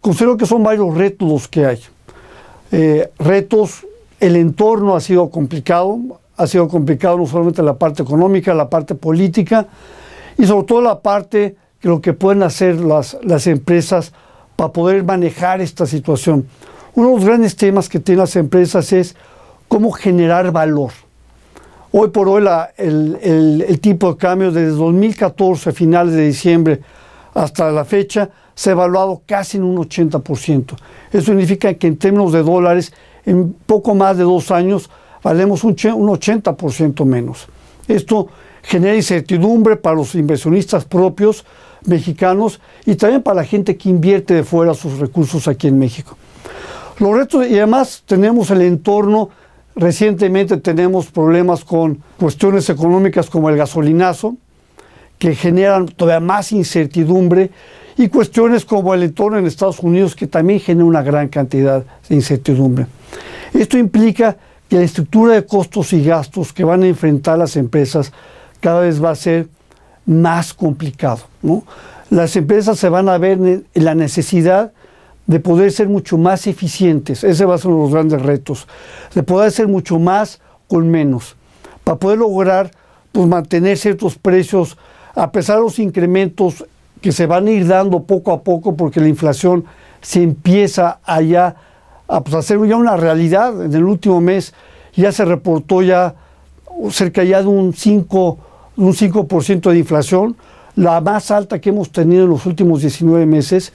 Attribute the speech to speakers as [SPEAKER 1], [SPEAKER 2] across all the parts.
[SPEAKER 1] Considero que son varios retos los que hay. Eh, retos, el entorno ha sido complicado, ha sido complicado no solamente la parte económica, la parte política y sobre todo la parte que lo que pueden hacer las, empresas para poder manejar esta situación. Uno de los grandes temas que tienen las empresas es cómo generar valor. Hoy por hoy la, el, tipo de cambio desde 2014, finales de diciembre, hasta la fecha se ha evaluado casi en un 80%. Eso significa que en términos de dólares, en poco más de dos años, valemos un, 80% menos. Esto genera incertidumbre para los inversionistas propios mexicanos y también para la gente que invierte de fuera sus recursos aquí en México. Los retos, y además tenemos el entorno, recientemente tenemos problemas con cuestiones económicas como el gasolinazo, que generan todavía más incertidumbre y cuestiones como el entorno en Estados Unidos que también genera una gran cantidad de incertidumbre. Esto implica que la estructura de costos y gastos que van a enfrentar las empresas cada vez va a ser más complicado. ¿no? Las empresas se van a ver en la necesidad de poder ser mucho más eficientes, ese va a ser uno de los grandes retos, de poder ser mucho más con menos, para poder lograr pues, mantener ciertos precios a pesar de los incrementos que se van a ir dando poco a poco porque la inflación se empieza allá a, hacer pues, ya una realidad. En el último mes ya se reportó ya cerca ya de un 5%, un 5 de inflación, la más alta que hemos tenido en los últimos 19 meses.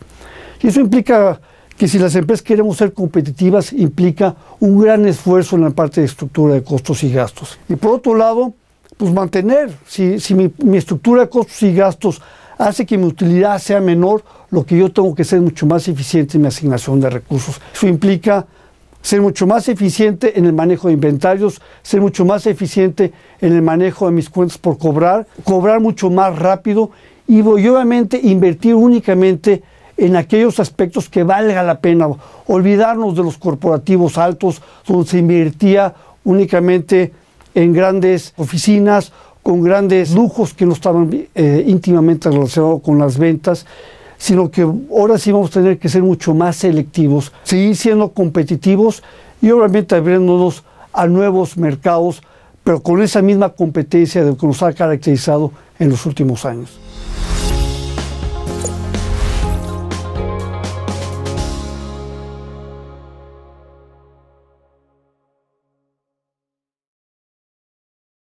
[SPEAKER 1] Y eso implica que si las empresas queremos ser competitivas, implica un gran esfuerzo en la parte de estructura de costos y gastos. Y por otro lado, pues mantener. Si, mi, estructura de costos y gastos hace que mi utilidad sea menor, lo que yo tengo que ser mucho más eficiente en mi asignación de recursos. Eso implica ser mucho más eficiente en el manejo de inventarios, ser mucho más eficiente en el manejo de mis cuentas por cobrar, cobrar mucho más rápido y, y obviamente invertir únicamente en aquellos aspectos que valga la pena, olvidarnos de los corporativos altos donde se invertía únicamente en grandes oficinas, con grandes lujos que no estaban eh, íntimamente relacionados con las ventas, sino que ahora sí vamos a tener que ser mucho más selectivos, seguir siendo competitivos y obviamente abriéndonos a nuevos mercados, pero con esa misma competencia de que nos ha caracterizado en los últimos años.